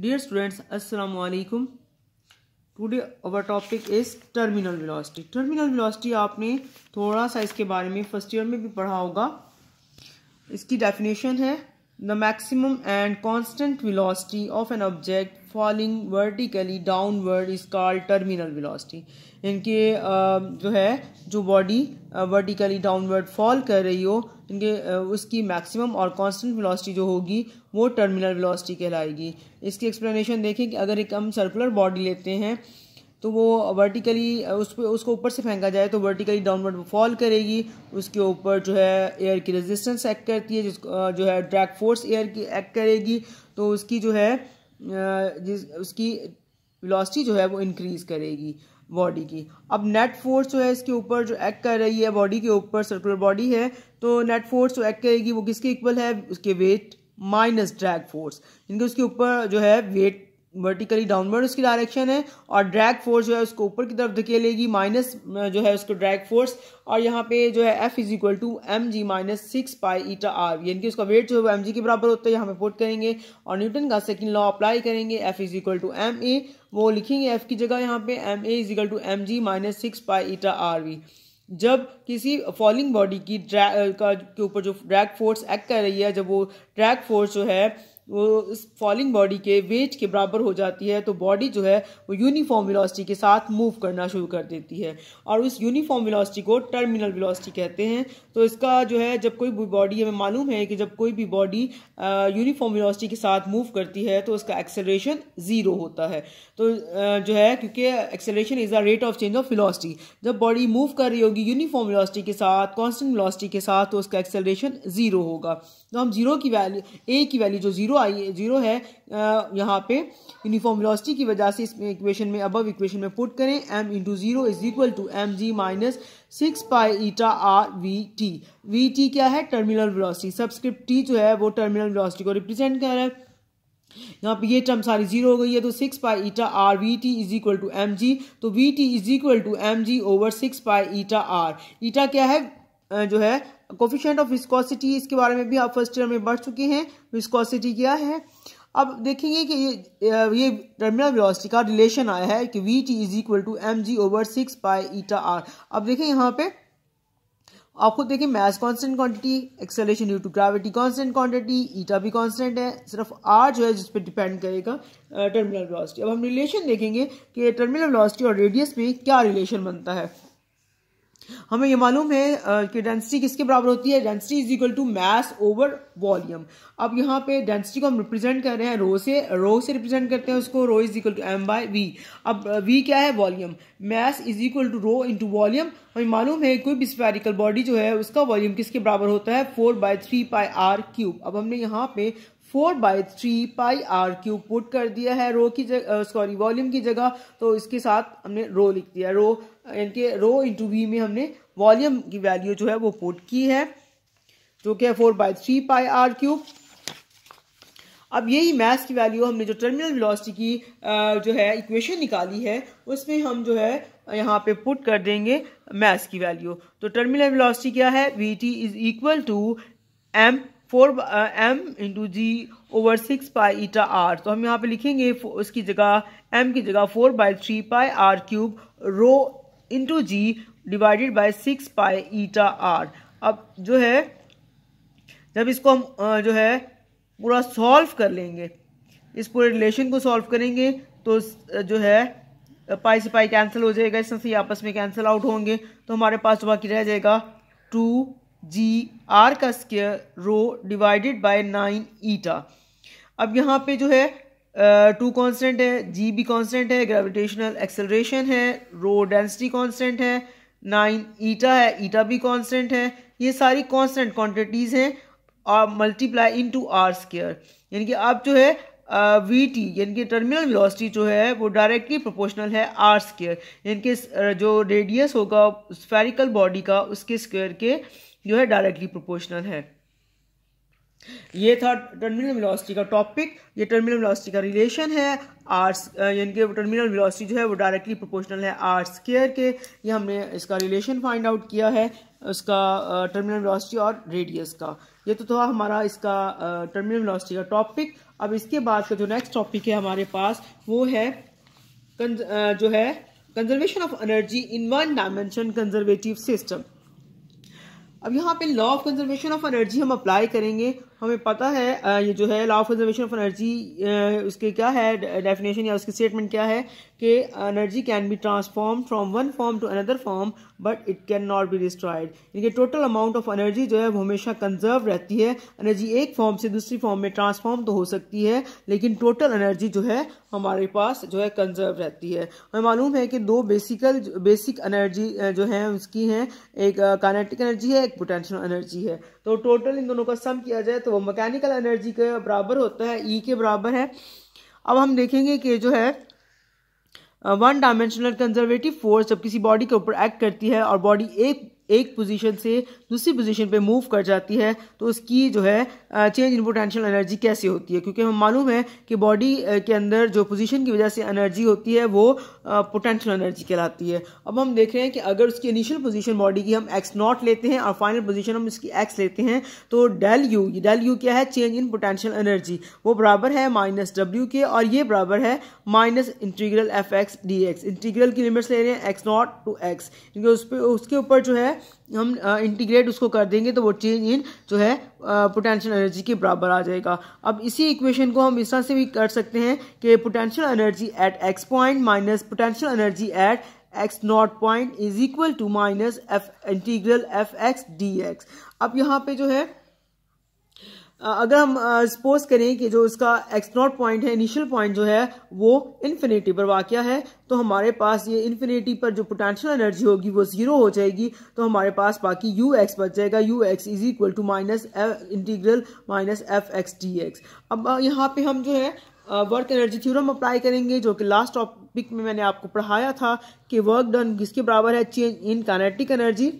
dear students अस्सलाम वालेकुम today our topic is terminal velocity terminal velocity आपने थोड़ा सा इसके बारे में फर्स्ट ईयर में भी पढ़ा होगा इसकी डेफिनेशन है the maximum and constant velocity of an object falling vertically downward is called terminal velocity इनके जो है जो बॉडी वर्टिकली डाउनवर्ड फॉल कर रही हो इनके उसकी मैक्सिमम और कांस्टेंट वेलोसिटी जो होगी वो टर्मिनल वेलोसिटी कहलाएगी इसकी एक्सप्लेनेशन देखें कि अगर एक हम सर्कुलर बॉडी लेते हैं तो वो वर्टिकली उस पर उसको ऊपर से फेंका जाए तो वर्टिकली डाउनवर्ड फॉल करेगी उसके ऊपर जो है एयर की रेजिस्टेंस एक्ट करती है जिस जो है ड्रैग फोर्स एयर की एक्ट करेगी तो उसकी जो है जिस उसकी वेलोसिटी जो है वो इंक्रीज़ करेगी बॉडी की अब नेट फोर्स जो है इसके ऊपर जो एक्ट कर रही है बॉडी के ऊपर सर्कुलर बॉडी है तो नेट फोर्स जो एक्ट करेगी वो किसके इक्वल है उसके वेट माइनस ड्रैग फोर्स जिनके उसके ऊपर जो है वेट वर्टिकली डाउनवर्ड उसकी डायरेक्शन है और ड्रैग फोर्स जो है उसको ऊपर की तरफ धकेलेगी माइनस जो है उसको ड्रैग फोर्स और यहाँ पे जो है F is equal to M G minus six pi eta R यानी कि उसका वेट जो है वो एम जी के बराबर होता है यहाँ पे पुट करेंगे और न्यूटन का सेकंड लॉ अप्लाई करेंगे F is equal to M A वो लिखेंगे एफ की जगह यहाँ पे M A is equal to M G minus six pi eta R V जब किसी फॉलिंग बॉडी की ड्रैग का के ऊपर जो ड्रैग फोर्स एक्ट कर रही है जब वो ड्रैग फोर्स जो है वो इस फॉलिंग बॉडी के वेट के बराबर हो जाती है तो बॉडी जो है वो यूनिफॉर्म वेलोसिटी के साथ मूव करना शुरू कर देती है और उस यूनिफॉर्म वेलोसिटी को टर्मिनल वेलोसिटी कहते हैं तो इसका जो है जब कोई भी बॉडी हमें मालूम है कि जब कोई भी बॉडी यूनिफॉर्म वेलोसिटी के साथ मूव करती है तो उसका एक्सेलरेशन ज़ीरो होता है तो जो है क्योंकि acceleration is the rate of change of velocity जब बॉडी मूव कर रही होगी यूनिफॉर्म वेलोसिटी के साथ कॉन्स्टेंट वेलोसिटी के साथ तो उसका एक्सेलरेशन ज़ीरो होगा तो हम जीरो की वैल्यू ए की वैल्यू जो ज़ीरो जीरो आई जीरो है यहाँ पे यूनिफॉर्म वेलोसिटी की वजह से इस इक्वेशन में अबव इक्वेशन में पुट करें M into zero is equal to M G minus six pi eta R V T V T क्या है टर्मिनल वेलोसिटी सबस्क्रिप्ट टी जो है वो टर्मिनल वेलोसिटी को रिप्रेजेंट कर रहा है यहाँ पे ये टर्म सारी जीरो हो गई है तो six pi eta R V T is equal to M G तो V T is equal to M G over six pi eta R eta क्या है जो है कोफिशेंट ऑफ विस्कोसिटी इसके बारे में भी आप फर्स्ट ईयर में बढ़ चुके हैं विस्कोसिटी क्या है अब देखेंगे कि ये ये टर्मिनल वेलोसिटी का रिलेशन आया है कि V T is equal to M G over six pi eta R अब देखें यहाँ पे आपको देखें mass constant quantity acceleration due to gravity constant quantity eta भी कांस्टेंट है सिर्फ आर जो है जिस पर डिपेंड करेगा टर्मिनल वेलोसिटी अब हम रिलेशन देखेंगे कि टर्मिनल वेलोसिटी और रेडियस में क्या रिलेशन बनता है हमें ये मालूम है कि डेंसिटी किसके बराबर होती है density is equal to mass over volume अब यहाँ पे डेंसिटी को हम रिप्रेजेंट कर रहे हैं रो से रो से रिप्रेजेंट करते हैं उसको rho is equal to M by V अब वी क्या है volume mass is equal to rho into volume हमें मालूम है कोई भी स्पेरिकल बॉडी जो है उसका वॉल्यूम किसके बराबर होता है four by three pi R cube अब हमने यहाँ पे four by three pi R cube put कर दिया है रो की जगह सॉरी वॉल्यूम की जगह तो इसके साथ हमने रो लिख दिया रो यानी कि रो इंटू वी में हमने वॉल्यूम की वैल्यू जो है वो पुट की है जो कि four by three pi R cube अब यही मैथ की वैल्यू हमने जो टर्मिनल वेलोसिटी की जो है इक्वेशन निकाली है उसमें हम जो है यहाँ पे पुट कर देंगे मैथ्स की वैल्यू तो टर्मिनल वेलोसिटी क्या है V T is equal to M four M into G over six pi eta R तो हम यहाँ पे लिखेंगे उसकी जगह एम की जगह four by three pi R cube rho into G divided by six pi eta R अब जो है जब इसको हम जो है पूरा सॉल्व कर लेंगे इस पूरे रिलेशन को सॉल्व करेंगे तो जो है पाई से पाई कैंसिल हो जाएगा इस तरह से आपस में कैंसिल आउट होंगे तो हमारे पास बाकी रह जाएगा टू जी आर का square rho divided by nine eta अब यहाँ पे जो है टू uh, कांस्टेंट है जी भी कांस्टेंट है ग्रेविटेशनल एक्सेलरेशन है रो डेंसिटी कांस्टेंट है नाइन ईटा है ईटा भी कांस्टेंट है ये सारी कांस्टेंट क्वांटिटीज़ हैं और multiply in two R square यानी कि अब जो है वी टी यानी कि टर्मिनल वेलोसिटी जो है वो डायरेक्टली प्रोपोर्शनल है आर स्केयर यानी कि जो रेडियस होगा स्फेरिकल बॉडी का उसके स्क्वायर के जो है डायरेक्टली प्रोपोर्शनल है ये था टर्मिनल वेलोसिटी का टॉपिक ये टर्मिनल वेलोसिटी का रिलेशन है आर यानी कि टर्मिनल वेलोसिटी जो है वो डायरेक्टली प्रोपोर्शनल है आर स्केयर के ये हमने इसका रिलेशन फाइंड आउट किया है उसका टर्मिनल वेलोसिटी और रेडियस का ये तो था हमारा इसका टर्मिनल वेलोसिटी का टॉपिक अब इसके बाद का जो नेक्स्ट टॉपिक है हमारे पास वो है जो है conservation of energy in one dimension conservative system अब यहाँ पे law of conservation of energy हम अप्लाई करेंगे हमें पता है ये जो है law of conservation of energy उसके क्या है डेफिनेशन या उसकी स्टेटमेंट क्या है कि energy can be transform from one form to another form but it can not be destroyed इनके टोटल अमाउंट ऑफ एनर्जी जो है वो हमेशा कंजर्व रहती है एनर्जी एक फॉर्म से दूसरी फॉर्म में ट्रांसफॉर्म तो हो सकती है लेकिन टोटल एनर्जी जो है हमारे पास जो है कंजर्व रहती है हमें मालूम है कि दो बेसिकल बेसिक एनर्जी जो है उसकी हैं एक कानेटिक एनर्जी है एक पोटेंशियल एनर्जी है तो टोटल इन दोनों का सम किया जाए तो वो मैकेनिकल एनर्जी के बराबर होता है ई e के बराबर है अब हम देखेंगे कि जो है वन डायमेंशनल कंजर्वेटिव फोर्स जब किसी बॉडी के ऊपर एक्ट करती है और बॉडी एक एक पोजीशन से दूसरी पोजीशन पे मूव कर जाती है तो उसकी जो है चेंज इन पोटेंशियल एनर्जी कैसे होती है क्योंकि हमें मालूम है कि बॉडी के अंदर जो पोजीशन की वजह से एनर्जी होती है वो पोटेंशियल एनर्जी कहलाती है अब हम देख रहे हैं कि अगर उसकी इनिशियल पोजीशन बॉडी की हम एक्स नॉट लेते हैं और फाइनल पोजिशन हम इसकी एक्स लेते हैं तो डेल यू डेल यू क्या है चेंज इन पोटेंशियल एनर्जी वो बराबर है माइनस डब्ल्यू के और ये बराबर है minus integral F X D X integral की लिमिट्स ले रहे हैं एक्स नॉट टू एक्स क्योंकि उस पर उसके ऊपर जो है हम इंटीग्रेट उसको कर देंगे तो वो चेंज इन जो है पोटेंशियल एनर्जी के बराबर आ जाएगा अब इसी इक्वेशन को हम इस तरह से भी कर सकते हैं कि potential energy at X point minus potential energy at X not point is equal to minus F integral F X D X अब यहाँ पे जो है अगर हम सपोज करें कि जो उसका एक्सनॉट पॉइंट है इनिशियल पॉइंट जो है वो इन्फिनिटी पर वाक़ है तो हमारे पास ये इन्फिनिटी पर जो पोटेंशियल एनर्जी होगी वो ज़ीरो हो जाएगी तो हमारे पास बाकी यू एक्स बच जाएगा U X is equal to minus integral minus F X D X अब यहाँ पे हम जो है वर्क एनर्जी थ्योरम अप्लाई करेंगे जो कि लास्ट टॉपिक में मैंने आपको पढ़ाया था कि वर्क डन किसके बराबर है change in kinetic energy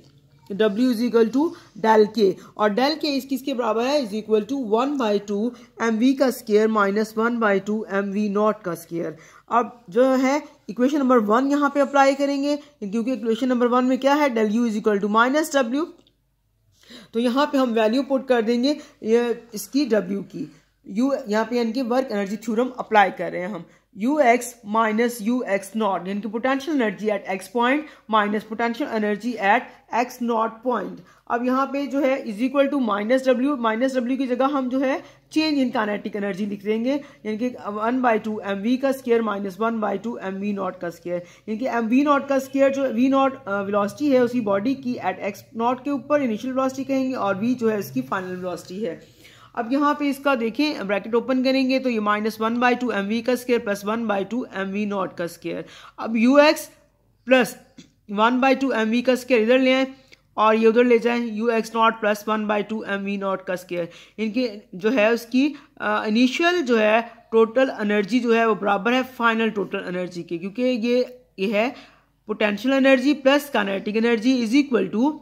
W is equal to del K और डेल के इस किसके बराबर है is equal to one by two M V का square minus one by two M V not का स्केयर अब जो है इक्वेशन नंबर वन यहाँ पे अप्लाई करेंगे क्योंकि इक्वेशन नंबर वन में क्या है del U is equal to minus W तो यहाँ पे हम वैल्यू पुट कर देंगे ये इसकी डब्ल्यू की यू यहाँ पे यानी कि वर्क एनर्जी थ्यूरम अप्लाई कर रहे हैं हम U X minus U X not यानी कि potential energy at X point minus potential energy at X not point अब यहाँ पे जो है is equal to minus W minus W की जगह हम जो है चेंज इन कानेटिक एनर्जी लिख देंगे यानी कि one by two M V का square minus one by two M V not का स्केयर यानी कि एम वी नॉट का स्केयर जो वी नॉट वेलोसिटी है उसी बॉडी की एट एक्स नॉट के ऊपर इनिशियल वेलोसिटी कहेंगे और वी जो है उसकी फाइनल वेलोसिटी है अब यहाँ पे इसका देखें ब्रैकेट ओपन करेंगे तो ये minus one by two M V का square plus one by two M V not का स्केयर अब U X plus one by two M V का स्केयर इधर ले आए और ये उधर ले जाएं U X naught plus one by two M V not का स्केयर इनके जो है उसकी इनिशियल जो है टोटल एनर्जी जो है वो बराबर है फाइनल टोटल एनर्जी के क्योंकि ये ये है potential energy plus kinetic energy is equal to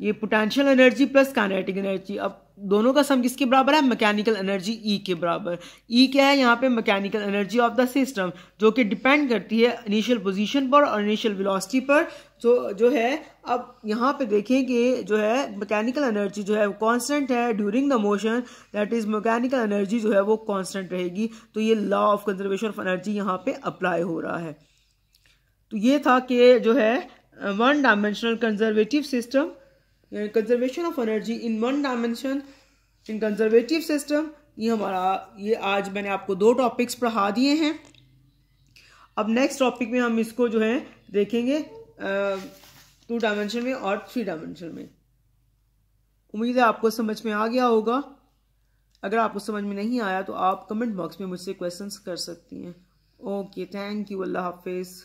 ये potential energy plus kinetic energy अब दोनों का सम किसके बराबर है मैकेनिकल एनर्जी ई के बराबर ई e क्या है यहाँ पे mechanical energy of the system जो कि डिपेंड करती है इनिशियल पोजीशन पर और इनिशियल वेलोसिटी पर जो तो जो है अब यहाँ पे देखें कि जो है मैकेनिकल एनर्जी जो है वो कॉन्स्टेंट है during the motion that is mechanical energy जो है वो कॉन्स्टेंट रहेगी तो ये law of conservation of energy यहाँ पे अप्लाई हो रहा है तो ये था कि जो है one dimensional conservative system conservation of energy in one dimension in conservative system ये हमारा ये आज मैंने आपको दो टॉपिक्स पढ़ा दिए हैं अब नेक्स्ट टॉपिक में हम इसको जो है देखेंगे टू डायमेंशन में और थ्री डायमेंशन में उम्मीद है आपको समझ में आ गया होगा अगर आपको समझ में नहीं आया तो आप कमेंट बॉक्स में मुझसे क्वेश्चंस कर सकती हैं ओके थैंक यू अल्लाह हाफिज़